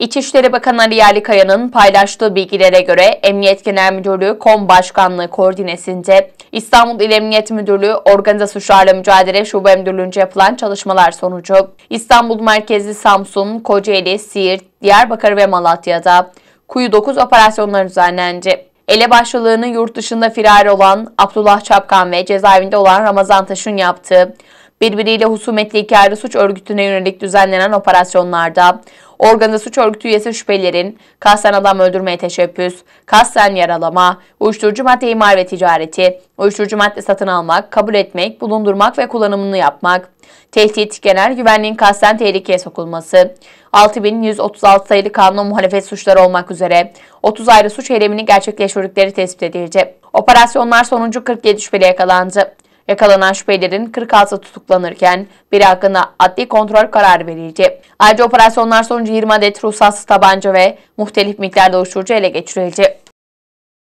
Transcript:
İçişleri Bakanı Ali Yerlikaya'nın paylaştığı bilgilere göre Emniyet Genel Müdürlüğü KOM Başkanlığı koordinesinde İstanbul İl Emniyet Müdürlüğü Organize Suçlarla Mücadele Şube Müdürlüğü'nce yapılan çalışmalar sonucu İstanbul Merkezi, Samsun, Kocaeli, Siirt, Diyarbakır ve Malatya'da Kuyu 9 operasyonları düzenlendi. Ele başlığını yurt dışında firar olan Abdullah Çapkan ve cezaevinde olan Ramazan Taş'ın yaptığı birbiriyle husumetli iki ayrı suç örgütüne yönelik düzenlenen operasyonlarda organize suç örgütü üyesi şüphelilerin kasten adam öldürmeye teşebbüs, kasten yaralama, uyuşturucu madde imar ve ticareti, uyuşturucu madde satın almak, kabul etmek, bulundurmak ve kullanımını yapmak, tehdit, genel güvenliğin kasten tehlikeye sokulması, 6136 sayılı kanuna muhalefet suçları olmak üzere 30 ayrı suç eylemini gerçekleştirdikleri tespit edilecek. Operasyonlar sonucu 47 şüpheli yakalandı. Yakalanan şüphelilerin 46'sı tutuklanırken biri hakkında adli kontrol kararı verildi. Ayrıca operasyonlar sonucu 20 adet ruhsatsız tabanca ve muhtelif miktarda uyuşturucu ele geçirildi.